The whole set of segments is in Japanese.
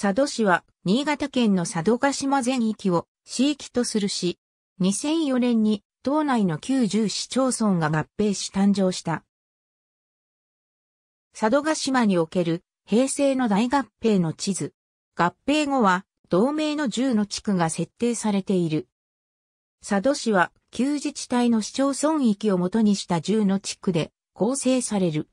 佐渡市は、新潟県の佐渡島全域を市域とするし、2004年に、島内の90市町村が合併し誕生した。佐渡島における平成の大合併の地図。合併後は、同盟の10の地区が設定されている。佐渡市は、旧自治体の市町村域をもとにした10の地区で構成される。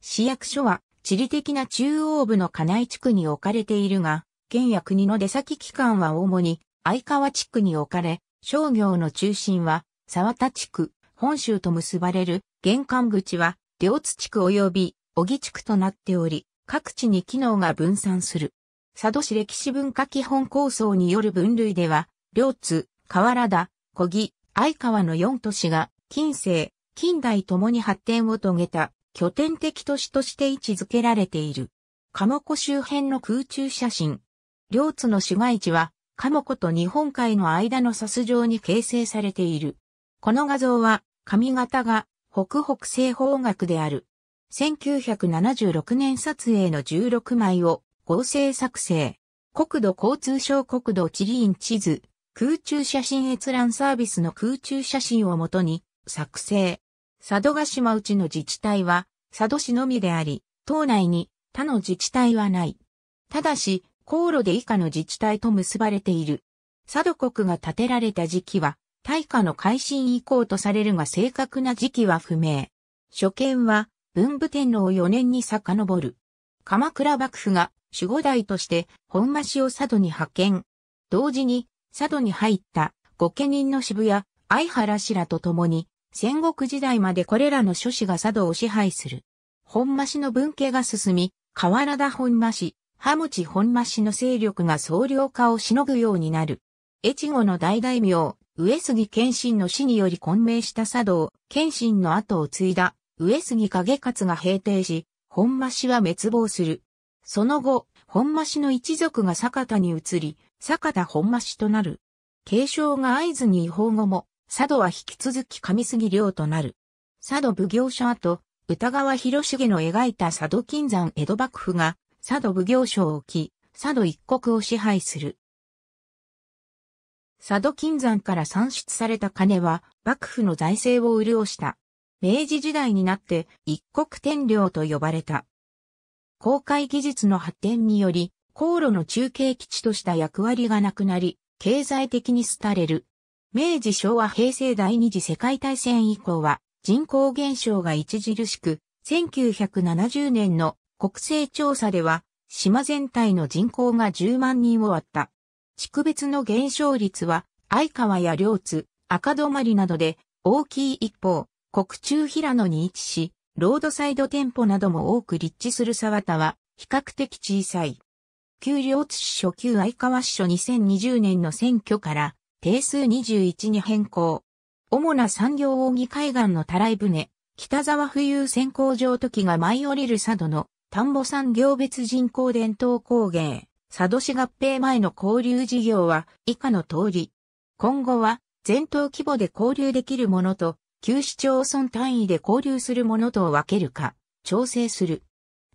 市役所は、地理的な中央部の金井地区に置かれているが、県や国の出先機関は主に相川地区に置かれ、商業の中心は沢田地区、本州と結ばれる玄関口は両津地区及び小木地区となっており、各地に機能が分散する。佐渡市歴史文化基本構想による分類では、両津、河原田、小木、相川の4都市が、近世、近代ともに発展を遂げた拠点的都市として位置づけられている。鴨コ周辺の空中写真。両津の市街地は、鴨コと日本海の間のサス状に形成されている。この画像は、髪型が北北西方角である。1976年撮影の16枚を合成作成。国土交通省国土地理院地図、空中写真閲覧サービスの空中写真をもとに作成。佐渡島内の自治体は、佐渡市のみであり、島内に他の自治体はない。ただし、航路で以下の自治体と結ばれている。佐渡国が建てられた時期は、大化の改新以降とされるが正確な時期は不明。初見は、文武天皇4年に遡る。鎌倉幕府が守護代として本間氏を佐渡に派遣。同時に、佐渡に入った御家人の渋谷、相原氏らと共に、戦国時代までこれらの諸子が佐渡を支配する。本間氏の分家が進み、河原田本間氏、羽持本間氏の勢力が総量化をしのぐようになる。越後の大大名、上杉謙信の死により混迷した茶道、謙信の後を継いだ、上杉景勝が平定し、本間氏は滅亡する。その後、本間氏の一族が坂田に移り、坂田本間氏となる。継承が合図に違法後も、佐渡は引き続き上杉領となる。佐渡奉行所跡、歌川広重の描いた佐渡金山江戸幕府が佐渡奉行所を置き、佐渡一国を支配する。佐渡金山から産出された金は幕府の財政を潤した。明治時代になって一国天領と呼ばれた。航海技術の発展により、航路の中継基地とした役割がなくなり、経済的に廃れる明治昭和平成第二次世界大戦以降は人口減少が著しく、1970年の国勢調査では島全体の人口が10万人を割った。地区別の減少率は相川や両津、赤泊などで大きい一方、国中平野に位置し、ロードサイド店舗なども多く立地する沢田は比較的小さい。旧両津市初級相川市所2020年の選挙から定数21に変更。主な産業扇海岸のたらい船、北沢浮遊船工場時が舞い降りる佐渡の田んぼ産業別人口伝統工芸。佐渡市合併前の交流事業は以下の通り。今後は全島規模で交流できるものと、旧市町村単位で交流するものと分けるか、調整する。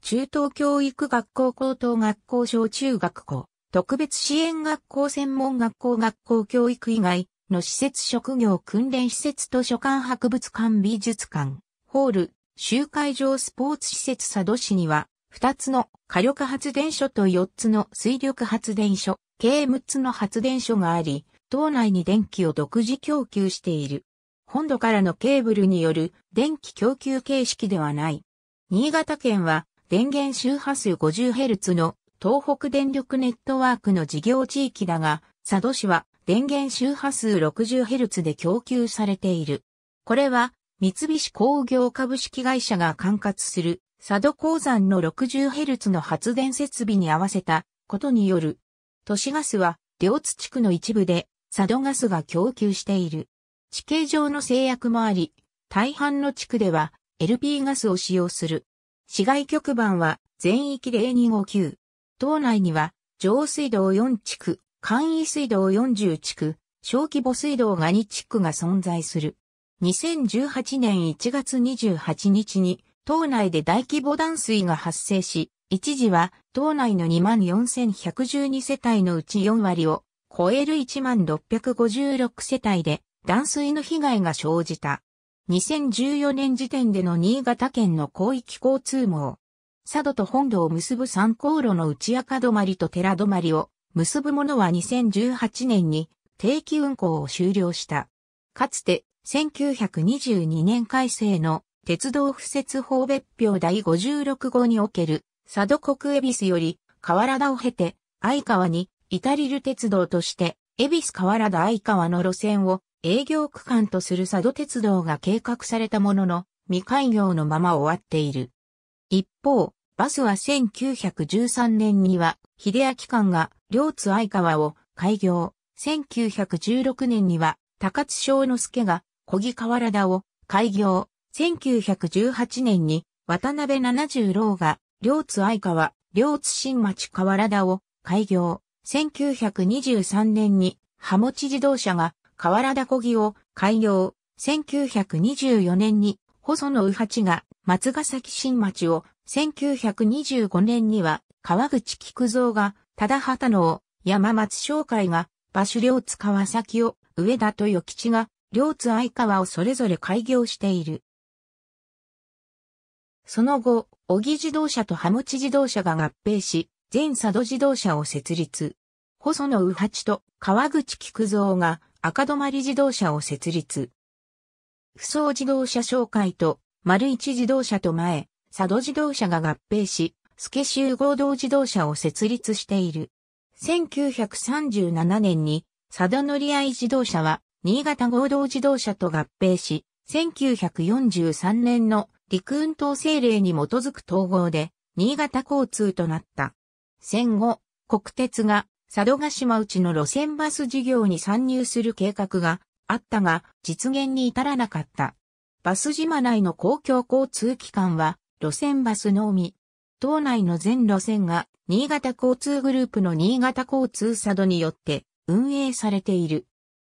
中等教育学校高等学校小中学校。特別支援学校専門学校学校教育以外の施設職業訓練施設図書館博物館美術館、ホール、集会場スポーツ施設佐渡市には、2つの火力発電所と4つの水力発電所、計6つの発電所があり、島内に電気を独自供給している。本土からのケーブルによる電気供給形式ではない。新潟県は電源周波数 50Hz の東北電力ネットワークの事業地域だが、佐渡市は電源周波数 60Hz で供給されている。これは三菱工業株式会社が管轄する佐渡鉱山の 60Hz の発電設備に合わせたことによる。都市ガスは両津地区の一部で佐渡ガスが供給している。地形上の制約もあり、大半の地区では LP ガスを使用する。市外局番は全域0259、島内には、上水道4地区、簡易水道40地区、小規模水道が2地区が存在する。2018年1月28日に、島内で大規模断水が発生し、一時は、島内の24,112世帯のうち4割を超える1656世帯で断水の被害が生じた。2014年時点での新潟県の広域交通網、佐渡と本土を結ぶ三航路の内赤泊と寺泊を結ぶものは2018年に定期運行を終了した。かつて1922年改正の鉄道不設法別表第56号における佐渡国恵比寿より河原田を経て相川にイタリル鉄道として恵比寿河原田相川の路線を営業区間とする佐渡鉄道が計画されたものの未開業のまま終わっている。一方、バスは1913年には、秀明館が両津相川を開業。1916年には、高津章之助が小木河原田を開業。1918年に、渡辺七十郎が両津相川、両津新町河原田を開業。1923年に、ハモチ自動車が河原田小木を開業。1924年に、細野右八が松ヶ崎新町を1925年には川口菊蔵が、忠畑の山松商会が、場所両津川崎を、上田と与吉が、両津相川をそれぞれ開業している。その後、小木自動車と葉持自動車が合併し、全佐渡自動車を設立。細野右八と川口菊蔵が赤泊自動車を設立。不走自動車商会と丸一自動車と前、佐渡自動車が合併し、スケー合同自動車を設立している。1937年に佐渡乗合自動車は新潟合同自動車と合併し、1943年の陸運統制令に基づく統合で新潟交通となった。戦後、国鉄が佐渡島内の路線バス事業に参入する計画があったが実現に至らなかった。バス島内の公共交通機関は、路線バスのみ。島内の全路線が、新潟交通グループの新潟交通佐渡によって、運営されている。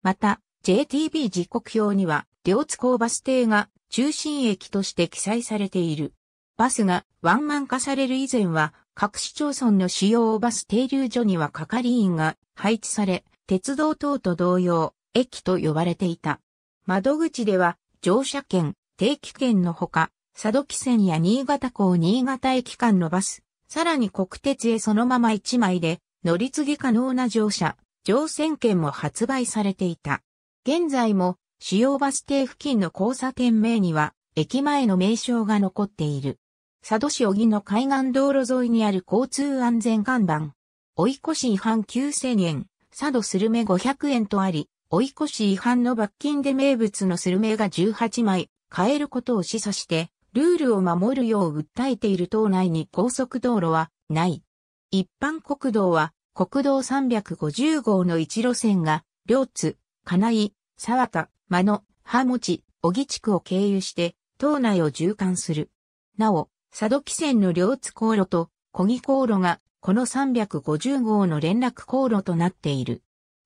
また、JTB 時刻表には、両津港バス停が、中心駅として記載されている。バスがワンマン化される以前は、各市町村の主要バス停留所には係員が配置され、鉄道等と同様、駅と呼ばれていた。窓口では乗車券、定期券のほか、佐渡汽船や新潟港新潟駅間のバス、さらに国鉄へそのまま1枚で乗り継ぎ可能な乗車、乗船券も発売されていた。現在も主要バス停付近の交差点名には駅前の名称が残っている。佐渡市小木の海岸道路沿いにある交通安全看板。追い越し違反9000円、佐渡スルメ500円とあり、追い越し違反の罰金で名物のスルメが18枚変えることを示唆して、ルールを守るよう訴えている島内に高速道路はない。一般国道は国道350号の一路線が、両津、金井、沢田、間野、葉持、小木地区を経由して、島内を縦貫する。なお、佐渡汽船の両津航路と小木航路が、この350号の連絡航路となっている。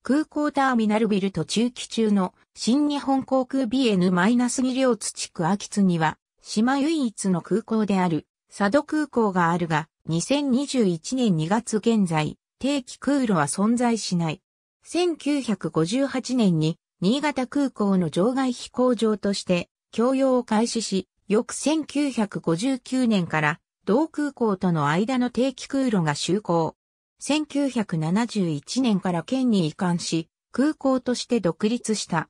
空港ターミナルビルと中期中の新日本航空 BN- 両津土区秋津には、島唯一の空港である佐渡空港があるが、2021年2月現在、定期空路は存在しない。1958年に新潟空港の場外飛行場として供用を開始し、翌1959年から同空港との間の定期空路が就航。1971年から県に移管し、空港として独立した。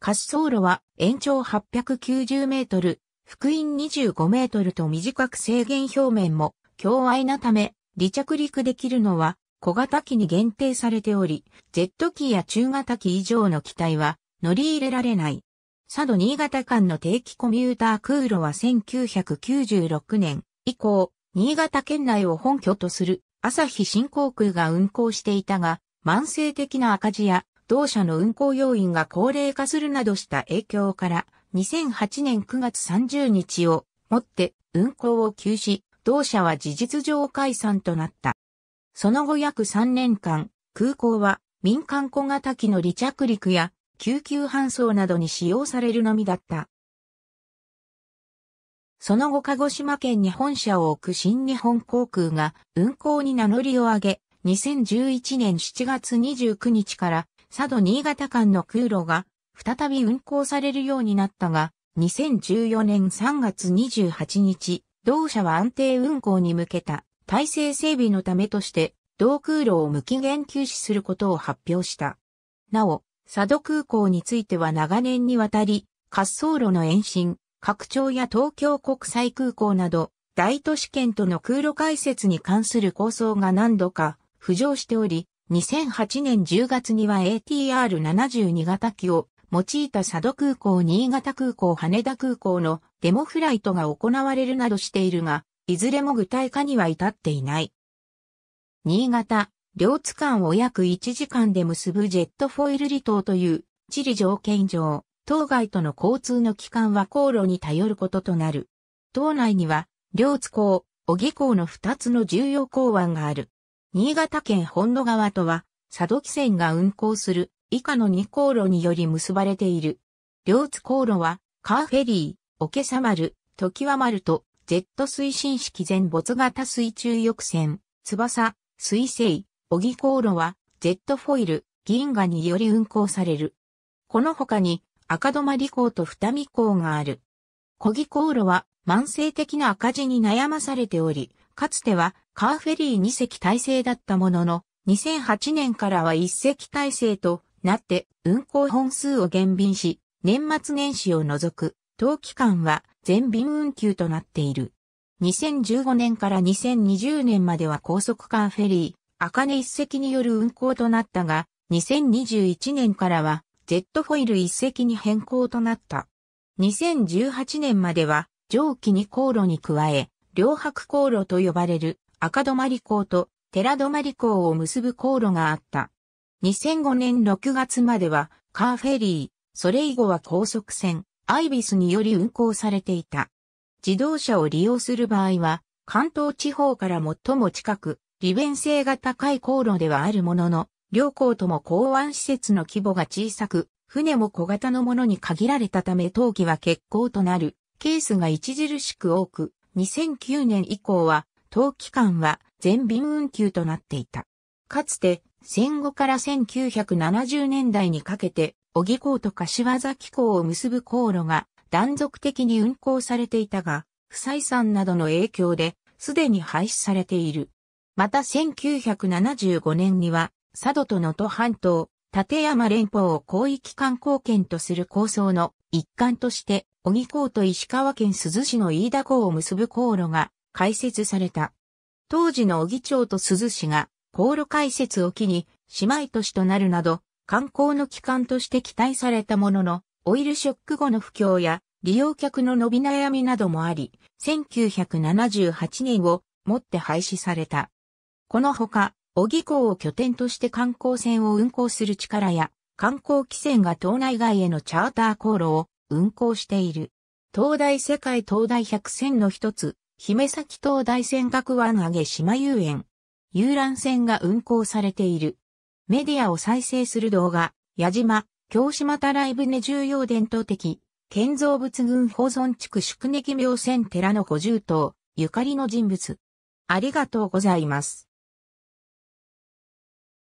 滑走路は延長890メートル、福音25メートルと短く制限表面も強愛なため、離着陸できるのは小型機に限定されており、ジェット機や中型機以上の機体は乗り入れられない。佐渡新潟間の定期コミューター空路は1996年以降、新潟県内を本拠とする朝日新航空が運航していたが、慢性的な赤字や同社の運航要員が高齢化するなどした影響から、2008年9月30日をもって運航を休止、同社は事実上解散となった。その後約3年間、空港は民間小型機の離着陸や救急搬送などに使用されるのみだった。その後鹿児島県に本社を置く新日本航空が運航に名乗りを上げ、2011年7月29日から佐渡新潟間の空路が再び運航されるようになったが、2014年3月28日、同社は安定運航に向けた体制整備のためとして、同空路を無期限休止することを発表した。なお、佐渡空港については長年にわたり、滑走路の延伸、拡張や東京国際空港など、大都市圏との空路開設に関する構想が何度か浮上しており、2008年10月には ATR72 型機を用いた佐渡空港、新潟空港、羽田空港のデモフライトが行われるなどしているが、いずれも具体化には至っていない。新潟、両津間を約1時間で結ぶジェットフォイル離島という地理条件上、島外との交通の機関は航路に頼ることとなる。島内には、両津港、小木港の2つの重要港湾がある。新潟県本土川とは、佐渡汽船が運航する以下の2航路により結ばれている。両津航路は、カーフェリー、おけさ丸、時は丸と、ジェット推進式全没型水中翼船、翼、水星、小木航路は、ジェットフォイル、銀河により運航される。この他に、赤泊港と二見港がある。小木航路は慢性的な赤字に悩まされており、かつてはカーフェリー2隻体制だったものの、2008年からは1隻体制となって運行本数を減便し、年末年始を除く当期間は全便運休となっている。2015年から2020年までは高速カーフェリー、赤根一隻による運行となったが、2021年からはジェットフォイル一隻に変更となった。2018年までは蒸気に航路に加え、両白航路と呼ばれる赤止まり港と寺泊港を結ぶ航路があった。2005年6月まではカーフェリー、それ以後は高速船、アイビスにより運行されていた。自動車を利用する場合は、関東地方から最も近く、利便性が高い航路ではあるものの、両港とも港湾施設の規模が小さく、船も小型のものに限られたため登記は欠航となるケースが著しく多く、2009年以降は、登記間は全便運休となっていた。かつて、戦後から1970年代にかけて、小木港と柏崎港を結ぶ航路が断続的に運航されていたが、不採算などの影響で、すでに廃止されている。また1975年には、佐渡と能登半島、立山連峰を広域観光圏とする構想の一環として、小木港と石川県鈴市の飯田港を結ぶ航路が開設された。当時の小木町と鈴市が航路開設を機に姉妹都市となるなど、観光の機関として期待されたものの、オイルショック後の不況や利用客の伸び悩みなどもあり、1978年をもって廃止された。このほか、小木港を拠点として観光船を運航する力や、観光汽船が島内外へのチャーター航路を運航している。東大世界東大百選の一つ、姫崎東大尖閣湾上げ島遊園、遊覧船が運航されている。メディアを再生する動画、矢島、京島たらい船重要伝統的、建造物群保存地区宿根木明船寺の補充棟、ゆかりの人物。ありがとうございます。